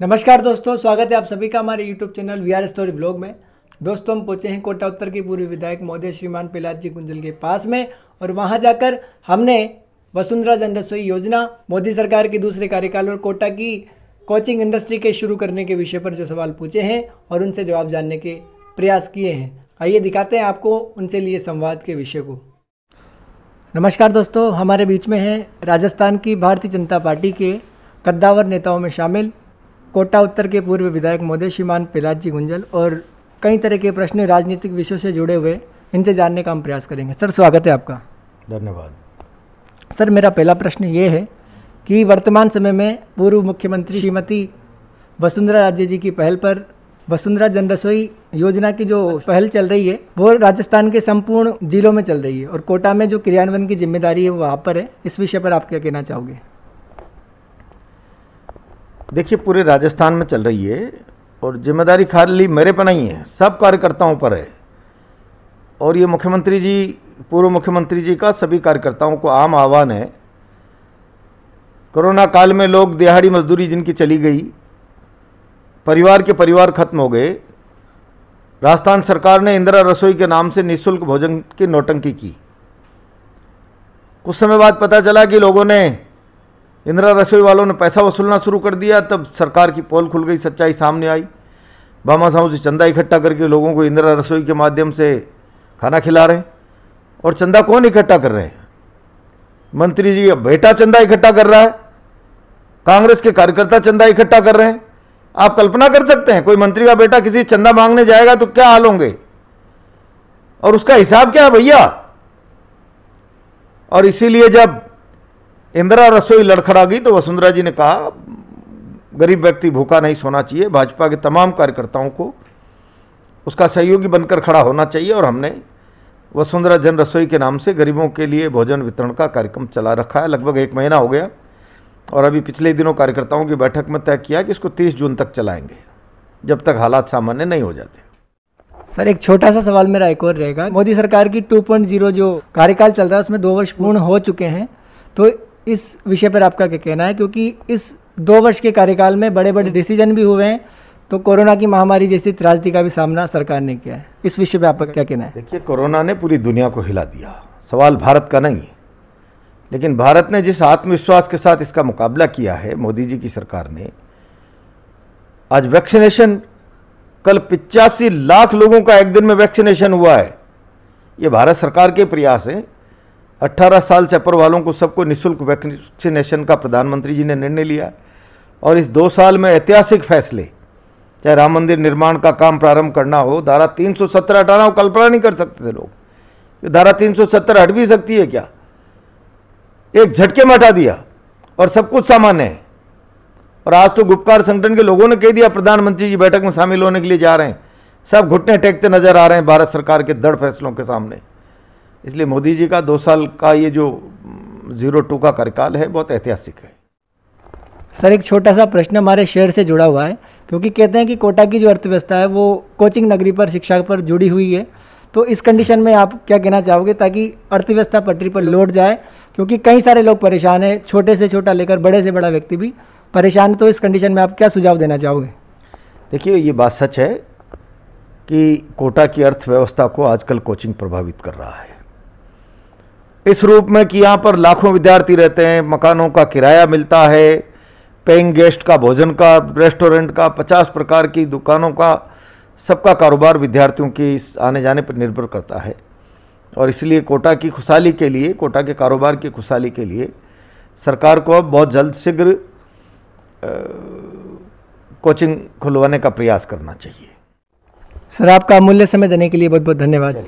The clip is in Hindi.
नमस्कार दोस्तों स्वागत है आप सभी का हमारे YouTube channel we are story blog में दोस्तों हम पहुंचे हैं कोटा उत्तर के पूर्व विधायक महोदय श्रीमान प्रहलाद जी कुंजल के पास में और वहाँ जाकर हमने वसुंधरा जन रसोई योजना मोदी सरकार के दूसरे कार्यकाल और कोटा की कोचिंग इंडस्ट्री के शुरू करने के विषय पर जो सवाल पूछे हैं और उनसे जवाब जानने के प्रयास किए हैं आइए दिखाते हैं आपको उनसे लिए संवाद के विषय को नमस्कार दोस्तों हमारे बीच में हैं राजस्थान की भारतीय जनता पार्टी के कद्दावर नेताओं में शामिल कोटा उत्तर के पूर्व विधायक श्रीमान मोदेशीमान जी गुंजल और कई तरह के प्रश्न राजनीतिक विषयों से जुड़े हुए इनसे जानने का हम प्रयास करेंगे सर स्वागत है आपका धन्यवाद सर मेरा पहला प्रश्न ये है कि वर्तमान समय में पूर्व मुख्यमंत्री श्रीमती वसुंधरा राजे जी की पहल पर वसुंधरा जन रसोई योजना की जो पहल चल रही है वो राजस्थान के संपूर्ण जिलों में चल रही है और कोटा में जो क्रियान्वयन की जिम्मेदारी है वो वहाँ पर है इस विषय पर आप क्या कहना चाहोगे देखिए पूरे राजस्थान में चल रही है और जिम्मेदारी खाली मेरे पर नहीं है सब कार्यकर्ताओं पर है और ये मुख्यमंत्री जी पूर्व मुख्यमंत्री जी का सभी कार्यकर्ताओं को आम आह्वान है कोरोना काल में लोग दिहाड़ी मजदूरी जिनकी चली गई परिवार के परिवार खत्म हो गए राजस्थान सरकार ने इंदिरा रसोई के नाम से निशुल्क भोजन की नोटंकी की कुछ समय बाद पता चला कि लोगों ने इंदिरा रसोई वालों ने पैसा वसूलना शुरू कर दिया तब सरकार की पोल खुल गई सच्चाई सामने आई बामा साहू से चंदा इकट्ठा करके लोगों को इंदिरा रसोई के माध्यम से खाना खिला रहे हैं और चंदा कौन इकट्ठा कर रहे हैं मंत्री जी का बेटा चंदा इकट्ठा कर रहा है कांग्रेस के कार्यकर्ता चंदा इकट्ठा कर रहे हैं आप कल्पना कर सकते हैं कोई मंत्री का बेटा किसी चंदा मांगने जाएगा तो क्या हाल होंगे और उसका हिसाब क्या है भैया और इसीलिए जब इंदिरा रसोई लड़खड़ा गई तो वसुंधरा जी ने कहा गरीब व्यक्ति भूखा नहीं सोना चाहिए भाजपा के तमाम कार्यकर्ताओं को उसका सहयोगी बनकर खड़ा होना चाहिए और हमने वसुंधरा जन रसोई के नाम से गरीबों के लिए भोजन वितरण का कार्यक्रम चला रखा है लगभग एक महीना हो गया और अभी पिछले दिनों कार्यकर्ताओं की बैठक में तय किया कि इसको 30 जून तक चलाएंगे जब तक हालात सामान्य नहीं हो जाते सर एक छोटा सा सवाल मेरा एक और रहेगा मोदी सरकार की 2.0 जो कार्यकाल चल रहा है उसमें दो वर्ष पूर्ण हो चुके हैं तो इस विषय पर आपका क्या कहना है क्योंकि इस दो वर्ष के कार्यकाल में बड़े बड़े डिसीजन भी हुए हैं तो कोरोना की महामारी जैसी त्रासदी का भी सामना सरकार ने किया है इस विषय पर आपका क्या कहना है देखिए कोरोना ने पूरी दुनिया को हिला दिया सवाल भारत का नहीं है लेकिन भारत ने जिस आत्मविश्वास के साथ इसका मुकाबला किया है मोदी जी की सरकार ने आज वैक्सीनेशन कल पिचासी लाख लोगों का एक दिन में वैक्सीनेशन हुआ है ये भारत सरकार के प्रयास हैं 18 साल से अपर वालों को सबको निःशुल्क वैक्सीनेशन का प्रधानमंत्री जी ने निर्णय लिया और इस दो साल में ऐतिहासिक फैसले चाहे राम मंदिर निर्माण का काम प्रारंभ करना हो धारा तीन सौ सत्तर हटाना हो कल्पना नहीं कर सकते थे लोग धारा तीन सौ सत्तर हट भी सकती है क्या एक झटके में हटा दिया और सब कुछ सामान्य है और आज तो गुप्तकार संगठन के लोगों ने कह दिया प्रधानमंत्री जी बैठक में शामिल होने के लिए जा रहे हैं सब घुटने टेकते नजर आ रहे हैं भारत सरकार के दृढ़ फैसलों के सामने इसलिए मोदी जी का दो साल का ये जो जीरो टू का कार्यकाल है बहुत ऐतिहासिक है सर एक छोटा सा प्रश्न हमारे शहर से जुड़ा हुआ है क्योंकि कहते हैं कि कोटा की जो अर्थव्यवस्था है वो कोचिंग नगरी पर शिक्षा पर जुड़ी हुई है तो इस कंडीशन में आप क्या कहना चाहोगे ताकि अर्थव्यवस्था पटरी पर लौट जाए क्योंकि कई सारे लोग परेशान हैं छोटे से छोटा लेकर बड़े से बड़ा व्यक्ति भी परेशान तो इस कंडीशन में आप क्या सुझाव देना चाहोगे देखिए ये बात सच है कि कोटा की अर्थव्यवस्था को आजकल कोचिंग प्रभावित कर रहा है इस रूप में कि यहाँ पर लाखों विद्यार्थी रहते हैं मकानों का किराया मिलता है पेइंग गेस्ट का भोजन का रेस्टोरेंट का पचास प्रकार की दुकानों का सबका कारोबार विद्यार्थियों की इस आने जाने पर निर्भर करता है और इसलिए कोटा की खुशहाली के लिए कोटा के कारोबार की खुशहाली के लिए सरकार को अब बहुत जल्द शीघ्र कोचिंग खुलवाने का प्रयास करना चाहिए सर आपका अमूल्य समय देने के लिए बहुत बहुत धन्यवाद